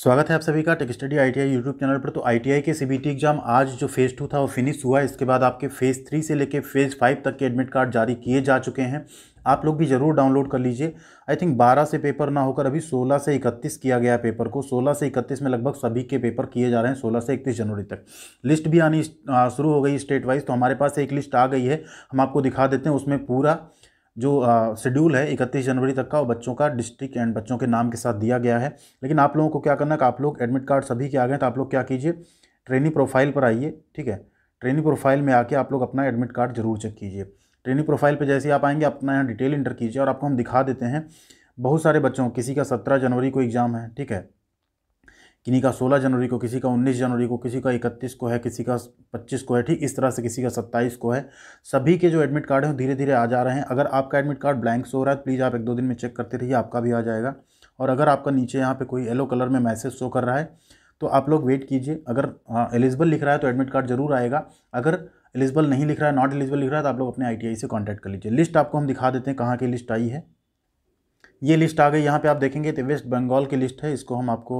स्वागत है आप सभी का tech study ITI YouTube channel पर तो आईटीआई के सीबीटी एग्जाम आज जो फेज़ टू था वो फिनिश हुआ इसके बाद आपके फेज़ थ्री से लेके फेज़ फाइव तक के एडमिट कार्ड जारी किए जा चुके हैं आप लोग भी ज़रूर डाउनलोड कर लीजिए आई थिंक 12 से पेपर ना होकर अभी 16 से 31 किया गया पेपर को 16 से 31 में लगभग सभी के पेपर किए जा रहे हैं 16 से 31 जनवरी तक लिस्ट भी आनी शुरू हो गई स्टेट वाइज तो हमारे पास एक लिस्ट आ गई है हम आपको दिखा देते हैं उसमें पूरा जो शेड्यूल है इकतीस जनवरी तक का और बच्चों का डिस्ट्रिक्ट एंड बच्चों के नाम के साथ दिया गया है लेकिन आप लोगों को क्या करना है कि आप लोग एडमिट कार्ड सभी के आ गए तो आप लोग क्या कीजिए ट्रेनिंग प्रोफाइल पर आइए ठीक है ट्रेनिंग प्रोफाइल में आके आप लोग अपना एडमिट कार्ड जरूर चेक कीजिए ट्रेनिंग प्रोफाइल पर जैसे आप आएंगे अपना यहाँ डिटेल इंटर कीजिए और आपको हम दिखा देते हैं बहुत सारे बच्चों किसी का सत्रह जनवरी को एग्ज़ाम है ठीक है किन्हीं का 16 जनवरी को किसी का 19 जनवरी को किसी का 31 को है किसी का 25 को है ठीक इस तरह से किसी का 27 को है सभी के जो एडमिट कार्ड हैं धीरे धीरे आ जा रहे हैं अगर आपका एडमिट कार्ड ब्लैंक शो हो रहा है प्लीज़ आप एक दो दिन में चेक करते रहिए आपका भी आ जाएगा और अगर आपका नीचे यहाँ पर कोई येलो कलर में मैसेज शो कर रहा है तो आप लोग वेट कीजिए अगर एलिजिबल हाँ, लिख रहा है तो एडमिट कार्ड जरूर आएगा अगर एलिजिबल नहीं लिख रहा है नॉट एलिजिबल लिख रहा है तो आप लोग अपने आई से कॉन्टैक्ट कर लीजिए लिस्ट आपको हम दिखा देते हैं कहाँ की लिस्ट आई है ये लिस्ट आ गई यहाँ पे आप देखेंगे तो वेस्ट बंगाल की लिस्ट है इसको हम आपको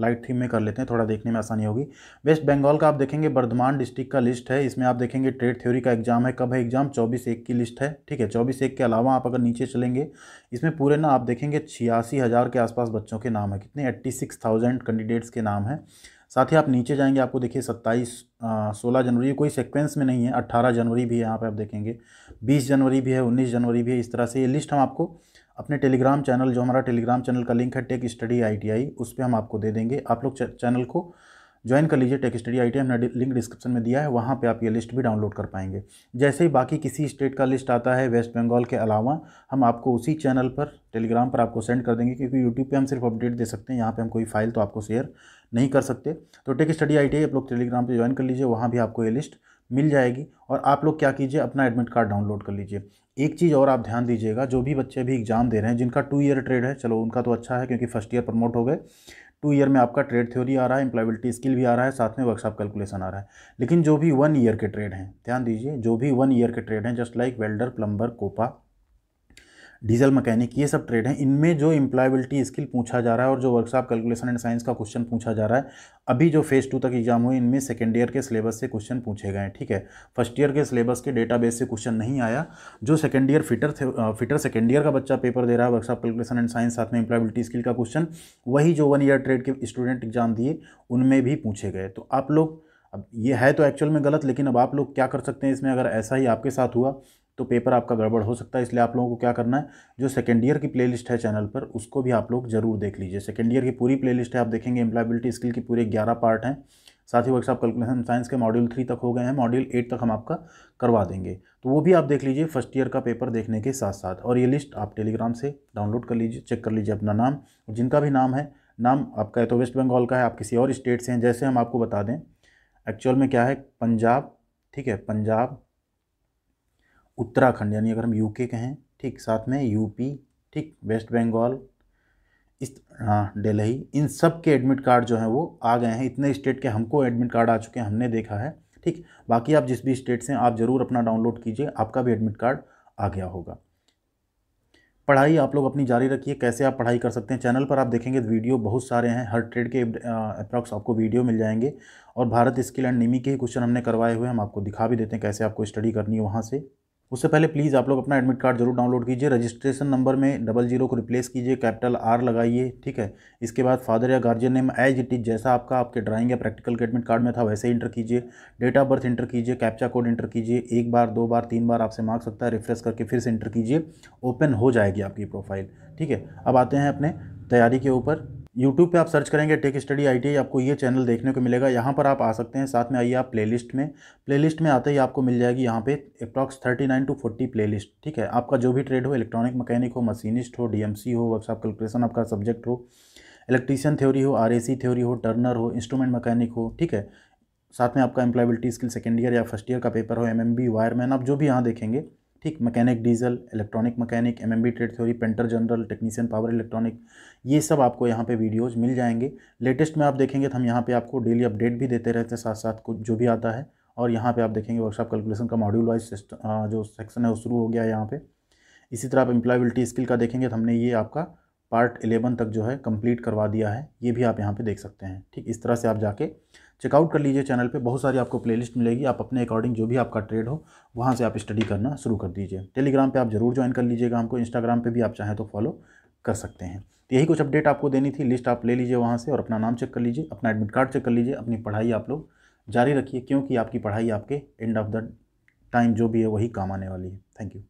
लाइट थीम में कर लेते हैं थोड़ा देखने में आसानी होगी वेस्ट बंगाल का आप देखेंगे बर्धमान डिस्ट्रिक्ट का लिस्ट है इसमें आप देखेंगे ट्रेड थ्योरी का एग्जाम है कब है एग्जाम चौबीस एक की लिस्ट है ठीक है चौबीस एक के अलावा आप अगर नीचे चलेंगे इसमें पूरे ना आप देखेंगे छियासी हज़ार के आसपास बच्चों के नाम है कितने एट्टी सिक्स थाउजेंड कैंडिडेट्स के नाम हैं साथ ही आप नीचे जाएंगे आपको देखिए सत्ताईस सोलह जनवरी कोई सेक्वेंस में नहीं है अट्ठारह जनवरी भी है यहाँ पे आप देखेंगे बीस जनवरी भी है उन्नीस जनवरी भी है इस तरह से ये लिस्ट हम आपको अपने टेलीग्राम चैनल जो हमारा टेलीग्राम चैनल का लिंक है टेक स्टडी आईटीआई उस पर हम आपको दे देंगे आप लोग चैनल को ज्वाइन कर लीजिए टेक स्टडी आई टी हमने लिंक डिस्क्रिप्शन में दिया है वहाँ पे आप ये लिस्ट भी डाउनलोड कर पाएंगे जैसे ही बाकी किसी स्टेट का लिस्ट आता है वेस्ट बंगाल के अलावा हम आपको उसी चैनल पर टेलीग्राम पर आपको सेंड कर देंगे क्योंकि यूट्यूब पे हम सिर्फ अपडेट दे सकते हैं यहाँ पे हम कोई फाइल तो आपको शेयर नहीं कर सकते तो टेक स्टडी आई आप लोग टेलीग्राम पर ज्वाइन कर लीजिए वहाँ भी आपको ये लिस्ट मिल जाएगी और आप लोग क्या कीजिए अपना एडमिट कार्ड डाउनलोड कर लीजिए एक चीज़ और आप ध्यान दीजिएगा जो भी बच्चे अभी एग्जाम दे रहे हैं जिनका टू ईयर ट्रेड है चलो उनका तो अच्छा है क्योंकि फर्स्ट ईयर प्रमोट हो गए टू ईयर में आपका ट्रेड थ्योरी आ रहा है एम्प्लॉयबिलिटी स्किल भी आ रहा है साथ में वर्कशॉप कैलकुलेशन आ रहा है लेकिन जो भी वन ईयर के ट्रेड हैं ध्यान दीजिए जो भी वन ईयर के ट्रेड हैं just like welder plumber COPA diesel mechanic ये सब ट्रेड हैं इनमें जो एम्प्लॉयबिलिटी स्किल पूछा जा रहा है और जो वर्कशॉप कैलकुलेशन एंड साइंस का क्वेश्चन पूछा जा रहा है अभी जो फेज़ टू तक एग्जाम हुए इनमें सेकेंड ईयर के सिलेबस से क्वेश्चन पूछे गए हैं ठीक है फर्स्ट ईयर के सिलेबस के डेटाबेस से क्वेश्चन नहीं आया जो second year fitter fitter second year का बच्चा पेपर दे रहा है वर्कशॉप कैलकुलेशन एंड साइंस साथ में एम्प्लॉयबिलिटी स्किल का क्वेश्चन वही जो वन ईयर ट्रेड के स्टूडेंट एग्जाम दिए उनमें भी पूछे गए तो आप लोग अब ये है तो एक्चुअल में गलत लेकिन अब आप लोग क्या कर सकते हैं इसमें अगर ऐसा ही आपके साथ हुआ तो पेपर आपका गड़बड़ हो सकता है इसलिए आप लोगों को क्या करना है जो सेकेंड ईयर की प्लेलिस्ट है चैनल पर उसको भी आप लोग जरूर देख लीजिए सेकेंड ईयर की पूरी प्लेलिस्ट है आप देखेंगे एम्प्लाइबिलिटी स्किल की पूरे ग्यारह पार्ट हैं साथ ही वर्कशॉप कैलकुलेशन साइंस के मॉड्यूल थ्री तक हो गए हैं मॉड्यूल एट तक हम आपका करवा देंगे तो वो भी आप देख लीजिए फर्स्ट ईयर का पेपर देखने के साथ साथ और ये लिस्ट आप टेलीग्राम से डाउनलोड कर लीजिए चेक कर लीजिए अपना नाम जिनका भी नाम है नाम आपका है तो वेस्ट बंगाल का है आप किसी और स्टेट से हैं जैसे हम आपको बता दें एक्चुअल में क्या है पंजाब ठीक है पंजाब उत्तराखंड यानी अगर हम यूके कहें ठीक साथ में यूपी ठीक वेस्ट बंगाल इस दिल्ली हाँ, इन सब के एडमिट कार्ड जो हैं वो आ गए हैं इतने स्टेट के हमको एडमिट कार्ड आ चुके हैं हमने देखा है ठीक बाकी आप जिस भी स्टेट से आप ज़रूर अपना डाउनलोड कीजिए आपका भी एडमिट कार्ड आ गया होगा पढ़ाई आप लोग अपनी जारी रखिए कैसे आप पढ़ाई कर सकते हैं चैनल पर आप देखेंगे वीडियो बहुत सारे हैं हर ट्रेड के अप्रॉक्स आपको वीडियो मिल जाएंगे और भारत स्किल एंड निमी के ही क्वेश्चन हमने करवाए हुए हम आपको दिखा भी देते हैं कैसे आपको स्टडी करनी है वहाँ से उससे पहले प्लीज़ आप लोग अपना एडमिट कार्ड जरूर डाउनलोड कीजिए रजिस्ट्रेशन नंबर में डबल जीरो को रिप्लेस कीजिए कैपिटल आर लगाइए ठीक है इसके बाद फादर या guardian name as it is जैसा आपका आपके ड्राइंग या प्रैक्टिकल के एडमिट कार्ड में था वैसे ही इंटर कीजिए डेट ऑफ बर्थ इंटर कीजिए कैप्चा कोड इंटर कीजिए एक बार दो बार तीन बार आपसे मांग सकता है रिफ्रेश करके फिर से इंटर कीजिए ओपन हो जाएगी आपकी प्रोफाइल ठीक है अब आते हैं अपने तैयारी के ऊपर यूट्यूब पे आप सर्च करेंगे टेक स्टडी आई आपको ये चैनल देखने को मिलेगा यहाँ पर आप आ सकते हैं साथ में आइए आप प्लेलिस्ट में प्लेलिस्ट में आते ही आपको मिल जाएगी यहाँ पे approx thirty nine to forty play ठीक है आपका जो भी ट्रेड हो इलेक्ट्रॉनिक मकैनिक हो मशीनिस्ट हो डीएमसी हो वर्कशॉप कैलकुलेशन आपका सब्जेक्ट हो इलेक्ट्रीशियन थ्योरी हो आर थ्योरी हो टर्नर हो इंस्ट्रूमेंट मकैनिक हो ठीक है साथ में आपका एम्प्लॉयबिलिटी स्किल सेकेंड ईयर या फर्स्ट ईयर का पेपर हो एम एम बी वायरमैन आप जो भी यहाँ देखेंगे ठीक mechanic diesel electronic mechanic M M B trade theory painter general technician power electronic ये सब आपको यहाँ पे वीडियोज़ मिल जाएंगे लेटेस्ट में आप देखेंगे तो हम यहाँ पे आपको डेली अपडेट भी देते रहते हैं साथ साथ कुछ जो भी आता है और यहाँ पे आप देखेंगे वर्कशॉप कैलकुलेशन का मॉड्यूल वाइज जो सेक्शन है वो शुरू हो गया है यहाँ पे इसी तरह आप एम्प्लॉयबिलिटी स्किल का देखेंगे तो हमने ये आपका पार्ट एलेवन तक जो है कम्प्लीट करवा दिया है ये भी आप यहाँ पर देख सकते हैं ठीक इस तरह से आप जाके चेकआउट कर लीजिए चैनल पे बहुत सारी आपको प्लेलिस्ट मिलेगी आप अपने अकॉर्डिंग जो भी आपका ट्रेड हो वहाँ से आप स्टडी करना शुरू कर दीजिए टेलीग्राम पे आप जरूर ज्वाइन कर लीजिएगा हमको इंस्टाग्राम पे भी आप चाहें तो फॉलो कर सकते हैं यही कुछ अपडेट आपको देनी थी लिस्ट आप ले लीजिए वहाँ से और अपना नाम चेक कर लीजिए अपना एडमिट कार्ड चेक कर लीजिए अपनी पढ़ाई आप लोग जारी रखिए क्योंकि आपकी पढ़ाई आपके एंड ऑफ द टाइम जो भी है वही काम आने वाली है थैंक यू